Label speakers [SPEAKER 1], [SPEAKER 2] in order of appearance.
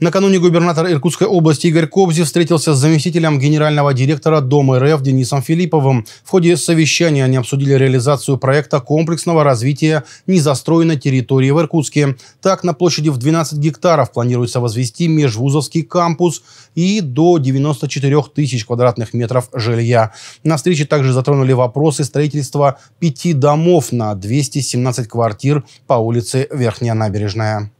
[SPEAKER 1] Накануне губернатор Иркутской области Игорь Кобзи встретился с заместителем генерального директора Дома РФ Денисом Филипповым. В ходе совещания они обсудили реализацию проекта комплексного развития незастроенной территории в Иркутске. Так, на площади в 12 гектаров планируется возвести межвузовский кампус и до 94 тысяч квадратных метров жилья. На встрече также затронули вопросы строительства пяти домов на 217 квартир по улице Верхняя Набережная.